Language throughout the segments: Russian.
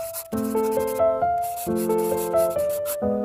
Thank you.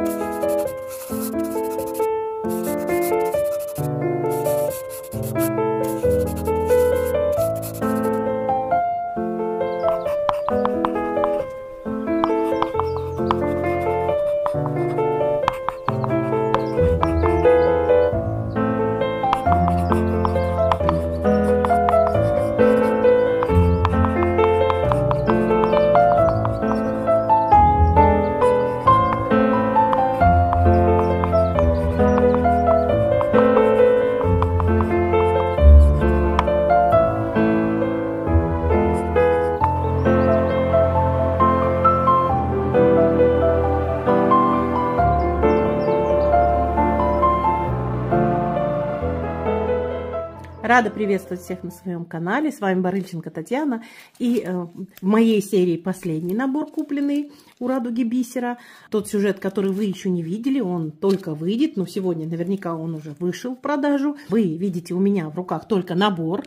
Рада приветствовать всех на своем канале. С вами Барыльченко Татьяна. И э, в моей серии последний набор, купленный у Радуги Бисера. Тот сюжет, который вы еще не видели, он только выйдет. Но сегодня наверняка он уже вышел в продажу. Вы видите у меня в руках только набор.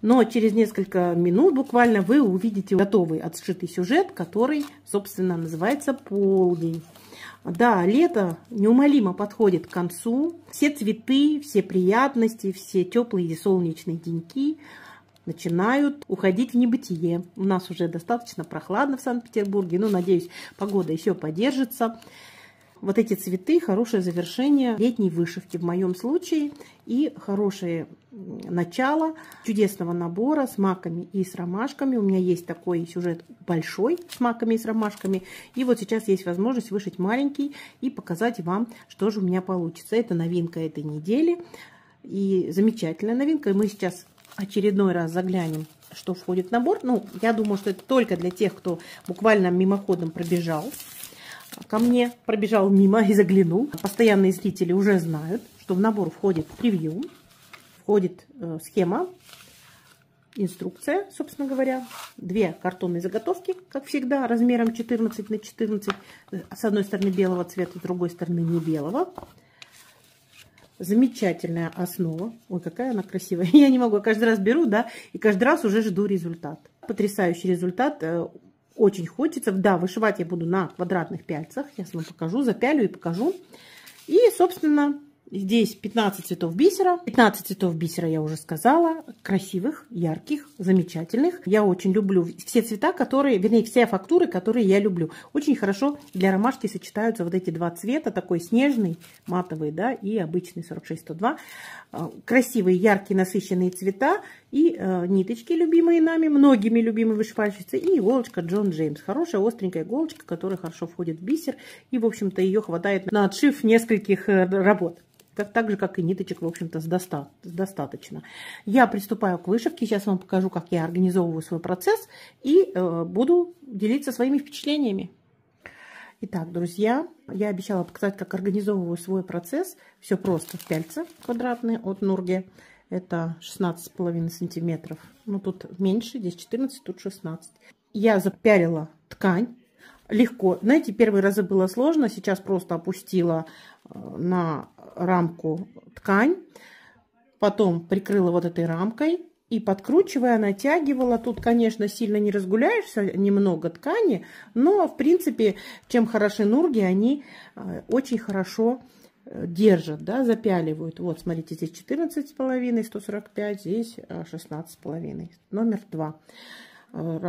Но через несколько минут буквально вы увидите готовый отсшитый сюжет, который, собственно, называется «Полдень». Да, лето неумолимо подходит к концу. Все цветы, все приятности, все теплые и солнечные деньки начинают уходить в небытие. У нас уже достаточно прохладно в Санкт-Петербурге. но ну, надеюсь, погода еще подержится. Вот эти цветы хорошее завершение летней вышивки в моем случае и хорошее начало чудесного набора с маками и с ромашками. У меня есть такой сюжет большой с маками и с ромашками. И вот сейчас есть возможность вышить маленький и показать вам, что же у меня получится. Это новинка этой недели и замечательная новинка. И мы сейчас очередной раз заглянем, что входит в набор. Ну, я думаю, что это только для тех, кто буквально мимоходом пробежал ко мне, пробежал мимо и заглянул. Постоянные зрители уже знают, что в набор входит превью, входит э, схема, инструкция, собственно говоря, две картонные заготовки, как всегда, размером 14 на 14, э, с одной стороны белого цвета, с другой стороны не белого. Замечательная основа. Ой, какая она красивая. Я не могу, я каждый раз беру, да, и каждый раз уже жду результат. Потрясающий результат э, очень хочется. Да, вышивать я буду на квадратных пяльцах. Я вам покажу, запялю и покажу. И, собственно, Здесь 15 цветов бисера. 15 цветов бисера я уже сказала. Красивых, ярких, замечательных. Я очень люблю все цвета, которые, вернее, все фактуры, которые я люблю. Очень хорошо для ромашки сочетаются вот эти два цвета. Такой снежный, матовый, да, и обычный 46 а, Красивые, яркие, насыщенные цвета. И э, ниточки, любимые нами, многими любимые вышивальщицы. И иголочка Джон Джеймс. Хорошая, остренькая иголочка, которая хорошо входит в бисер. И, в общем-то, ее хватает на отшив нескольких э, работ так, так же, как и ниточек, в общем-то, достаточно. Я приступаю к вышивке. Сейчас вам покажу, как я организовываю свой процесс и э, буду делиться своими впечатлениями. Итак, друзья, я обещала показать, как организовываю свой процесс. Все просто в пяльце квадратные от Нурги. Это 16,5 сантиметров. Ну, тут меньше, здесь 14, тут 16. Я запялила ткань легко. Знаете, первые разы было сложно, сейчас просто опустила э, на рамку ткань, потом прикрыла вот этой рамкой и подкручивая, натягивала. Тут, конечно, сильно не разгуляешься, немного ткани, но, в принципе, чем хороши нурги, они э, очень хорошо э, держат, да, запяливают. Вот, смотрите, здесь 14,5, 145, здесь 16,5, э, номер 2.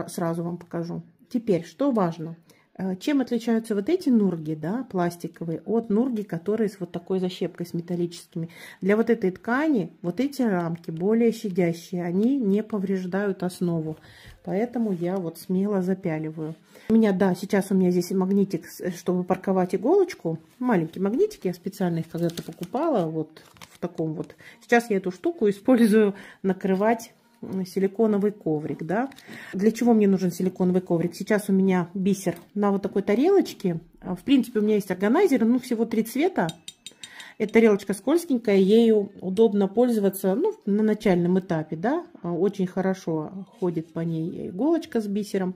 Сразу вам покажу. Теперь, что важно – Э, чем отличаются вот эти нурги, да, пластиковые, от нурги, которые с вот такой защепкой, с металлическими? Для вот этой ткани вот эти рамки более щадящие, они не повреждают основу. Поэтому я вот смело запяливаю. У меня, да, сейчас у меня здесь магнитик, чтобы парковать иголочку. Маленький магнитик, я специально их когда-то покупала, вот в таком вот. Сейчас я эту штуку использую накрывать силиконовый коврик, да. Для чего мне нужен силиконовый коврик? Сейчас у меня бисер на вот такой тарелочке. А, в принципе, у меня есть органайзер, ну, всего три цвета. Эта тарелочка скользенькая, ею удобно пользоваться ну, на начальном этапе, да, а, очень хорошо ходит по ней иголочка с бисером.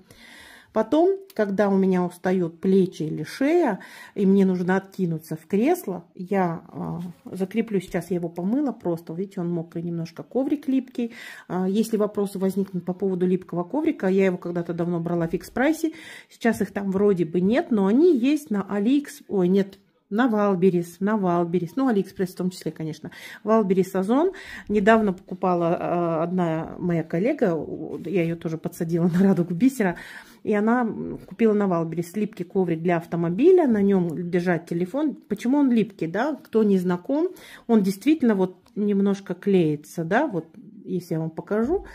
Потом, когда у меня устают плечи или шея, и мне нужно откинуться в кресло, я э, закреплю, сейчас я его помыла просто, видите, он мокрый немножко, коврик липкий. Э, если вопросы возникнут по поводу липкого коврика, я его когда-то давно брала в фикс-прайсе, сейчас их там вроде бы нет, но они есть на Алиэкспрессе, ой, нет, на Валберис, на Валберис, ну, Алиэкспресс в том числе, конечно. Валберис Озон. Недавно покупала э, одна моя коллега, я ее тоже подсадила на радугу бисера, и она купила на Валберис липкий коврик для автомобиля, на нем держать телефон. Почему он липкий, да? Кто не знаком, он действительно вот немножко клеится, да, вот если я вам покажу.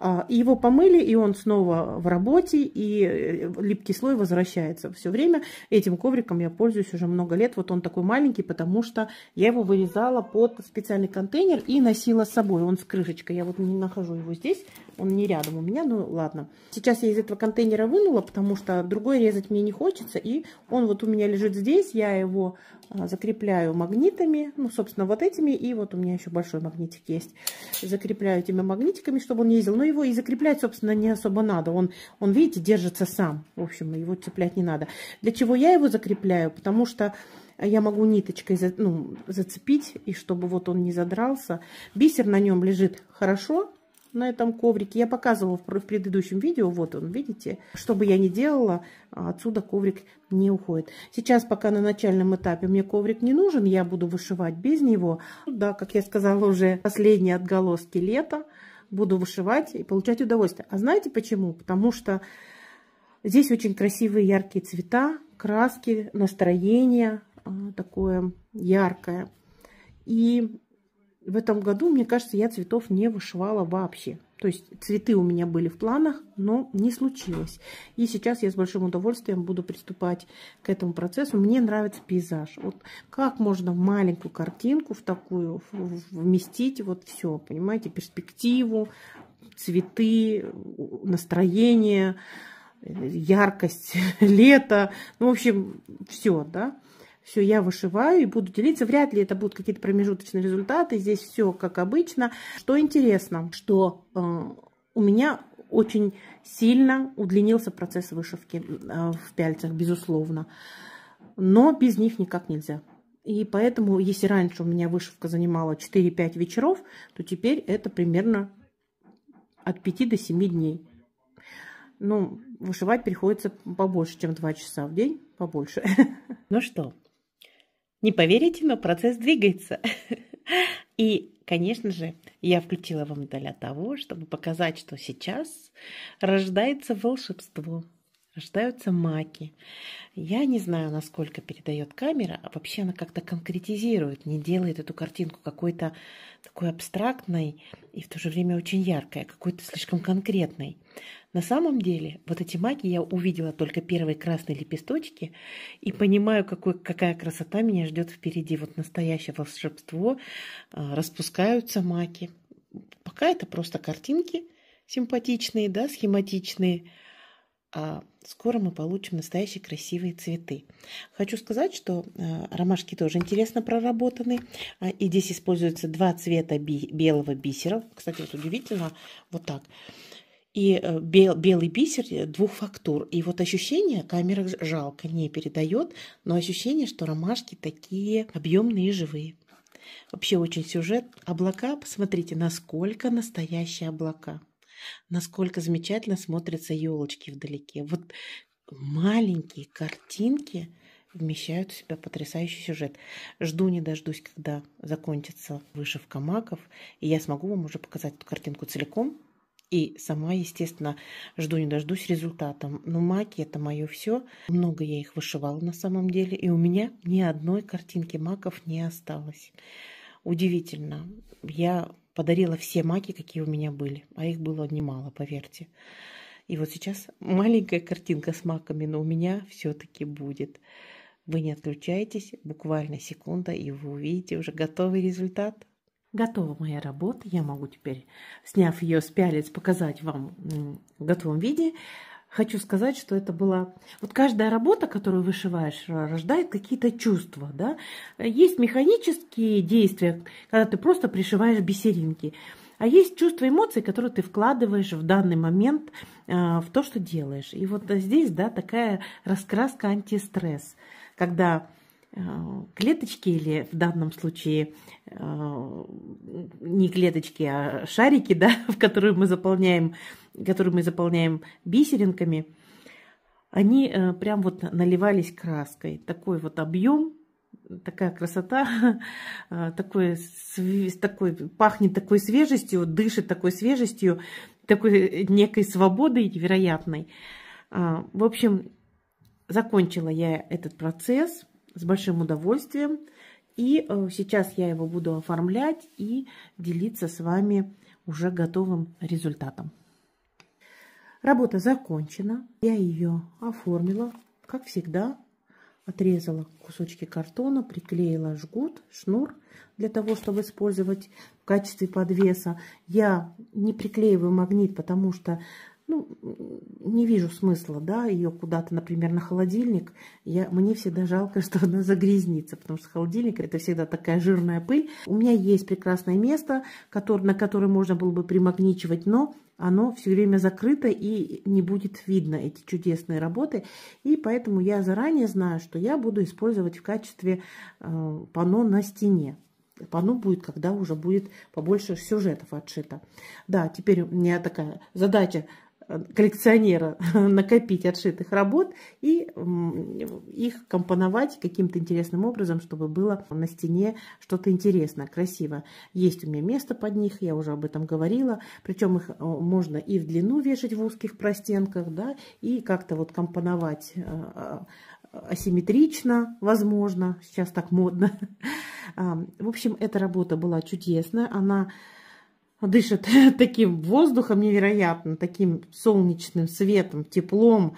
А, и его помыли, и он снова в работе, и э, липкий слой возвращается все время. Этим ковриком я пользуюсь уже много лет. Вот он такой маленький, потому что я его вырезала под специальный контейнер и носила с собой. Он с крышечкой. Я вот не нахожу его здесь. Он не рядом у меня, ну ладно. Сейчас я из этого контейнера вынула, потому что другой резать мне не хочется. И он вот у меня лежит здесь. Я его а, закрепляю магнитами. Ну, собственно, вот этими. И вот у меня еще большой магнитик есть. Закрепляю этими магнитиками, чтобы он ездил. Но его и закреплять, собственно, не особо надо. Он, он видите, держится сам. В общем, его цеплять не надо. Для чего я его закрепляю? Потому что я могу ниточкой ну, зацепить, и чтобы вот он не задрался. Бисер на нем лежит хорошо, на этом коврике. Я показывала в предыдущем видео, вот он, видите? Что бы я ни делала, а отсюда коврик не уходит. Сейчас пока на начальном этапе мне коврик не нужен, я буду вышивать без него. Ну да, как я сказала уже, последние отголоски лета буду вышивать и получать удовольствие. А знаете почему? Потому что здесь очень красивые яркие цвета, краски, настроение а, такое яркое. И в этом году, мне кажется, я цветов не вышивала вообще. То есть цветы у меня были в планах, но не случилось. И сейчас я с большим удовольствием буду приступать к этому процессу. Мне нравится пейзаж. Вот как можно маленькую картинку, в такую вместить вот все, понимаете, перспективу, цветы, настроение, э, яркость, лето. Ну, в общем, все, да все, я вышиваю и буду делиться. Вряд ли это будут какие-то промежуточные результаты. Здесь все как обычно. Что интересно, что э, у меня очень сильно удлинился процесс вышивки э, в пяльцах, безусловно. Но без них никак нельзя. И поэтому, если раньше у меня вышивка занимала 4-5 вечеров, то теперь это примерно от 5 до 7 дней. Ну, вышивать приходится побольше, чем 2 часа в день, побольше. Ну что, не поверите, но процесс двигается. И, конечно же, я включила вам для того, чтобы показать, что сейчас рождается волшебство рождаются маки. Я не знаю, насколько передает камера, а вообще она как-то конкретизирует, не делает эту картинку какой-то такой абстрактной и в то же время очень яркой, а какой-то слишком конкретной. На самом деле, вот эти маки я увидела только первые красные лепесточки и понимаю, какой, какая красота меня ждет впереди. Вот настоящее волшебство, а, распускаются маки. Пока это просто картинки симпатичные, да, схематичные, а скоро мы получим настоящие красивые цветы. Хочу сказать, что а, ромашки тоже интересно проработаны. А, и здесь используются два цвета белого бисера. Кстати, вот удивительно, вот так. И э, бел, белый бисер э, двух фактур. И вот ощущение, камера жалко не передает, но ощущение, что ромашки такие объемные и живые. Вообще очень сюжет. Облака, посмотрите, насколько настоящие облака насколько замечательно смотрятся елочки вдалеке. Вот маленькие картинки вмещают в себя потрясающий сюжет. Жду не дождусь, когда закончится вышивка маков, и я смогу вам уже показать эту картинку целиком. И сама, естественно, жду не дождусь результатом. Но маки – это мое все. Много я их вышивала на самом деле, и у меня ни одной картинки маков не осталось. Удивительно. Я Подарила все маки, какие у меня были. А их было немало, поверьте. И вот сейчас маленькая картинка с маками, но у меня все-таки будет. Вы не отключайтесь, буквально секунда, и вы увидите уже готовый результат. Готова моя работа, я могу теперь, сняв ее с пялец, показать вам в готовом виде хочу сказать, что это была... Вот каждая работа, которую вышиваешь, э, рождает какие-то чувства, да? Есть механические действия, когда ты просто пришиваешь бисеринки. А есть чувства эмоций, которые ты вкладываешь в данный момент э, в то, что делаешь. И вот здесь, да, такая раскраска антистресс, когда Э, клеточки или в данном случае э, не клеточки, а шарики, да, в которые мы заполняем, которые мы заполняем бисеринками, они э, прям вот наливались краской. Такой вот объем, такая красота, такой, такой, пахнет такой свежестью, дышит такой свежестью, такой некой свободой невероятной. А, в общем, закончила я этот процесс – с большим удовольствием. И э, сейчас я его буду оформлять и делиться с вами уже готовым результатом. Работа закончена. Я ее оформила, как всегда. Отрезала кусочки картона, приклеила жгут, шнур для того, чтобы использовать в качестве подвеса. Я не приклеиваю магнит, потому что ну, не вижу смысла, да, ее куда-то, например, на холодильник. Я, мне всегда жалко, что она загрязнится, потому что холодильник – это всегда такая жирная пыль. У меня есть прекрасное место, который, на которое можно было бы примагничивать, но оно все время закрыто и не будет видно эти чудесные работы. И поэтому я заранее знаю, что я буду использовать в качестве э, панно на стене. Пану будет, когда уже будет побольше сюжетов отшито. Да, теперь у меня такая задача Э, коллекционера накопить отшитых работ и их компоновать каким-то интересным образом, чтобы было на стене что-то интересное, красиво. Есть у меня место под них, я уже об этом говорила. Причем их э, можно и в длину вешать в узких простенках, да, и как-то вот компоновать э, асимметрично, возможно, сейчас так модно. В общем, эта работа была чудесная, она дышит таким воздухом невероятно, таким солнечным светом, теплом.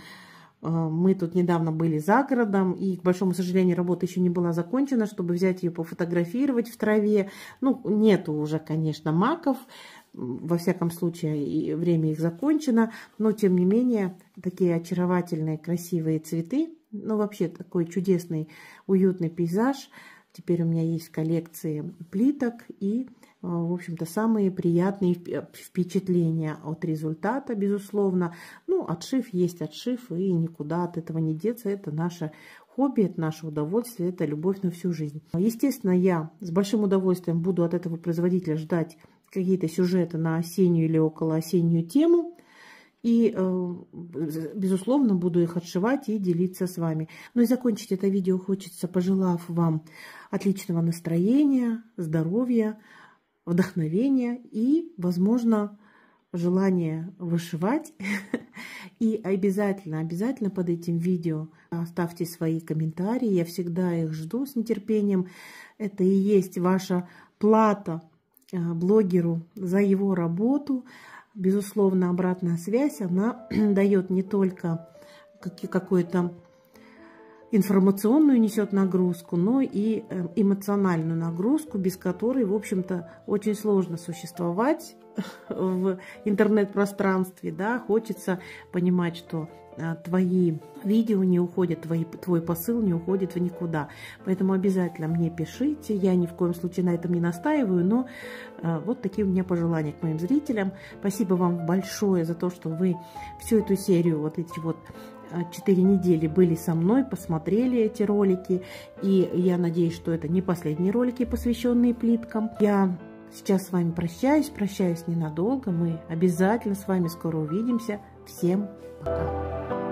Э, мы тут недавно были за городом, и, к большому сожалению, работа еще не была закончена, чтобы взять ее пофотографировать в траве. Ну, нету уже, конечно, маков, во всяком случае, время их закончено, но, тем не менее, такие очаровательные, красивые цветы, ну, вообще, такой чудесный, уютный пейзаж. Теперь у меня есть коллекции плиток и в общем-то, самые приятные впечатления от результата, безусловно. Ну, отшив есть отшив, и никуда от этого не деться. Это наше хобби, это наше удовольствие, это любовь на всю жизнь. Естественно, я с большим удовольствием буду от этого производителя ждать какие-то сюжеты на осеннюю или около осеннюю тему. И, э, безусловно, буду их отшивать и делиться с вами. Ну и закончить это видео хочется, пожелав вам отличного настроения, здоровья, вдохновение и, возможно, желание вышивать. И обязательно, обязательно под этим видео оставьте свои комментарии. Я всегда их жду с нетерпением. Это и есть ваша плата э, блогеру за его работу. Безусловно, обратная связь, она дает не только какое-то информационную несет нагрузку, но и э, эмоциональную нагрузку, без которой, в общем-то, очень сложно существовать в интернет-пространстве. Да? Хочется понимать, что э, твои видео не уходят, твои, твой посыл не уходит в никуда. Поэтому обязательно мне пишите. Я ни в коем случае на этом не настаиваю, но э, вот такие у меня пожелания к моим зрителям. Спасибо вам большое за то, что вы всю эту серию вот эти вот 4 э, недели были со мной, посмотрели эти ролики. И я надеюсь, что это не последние ролики, посвященные плиткам. Я сейчас с вами прощаюсь, прощаюсь ненадолго. Мы обязательно с вами скоро увидимся. Всем пока!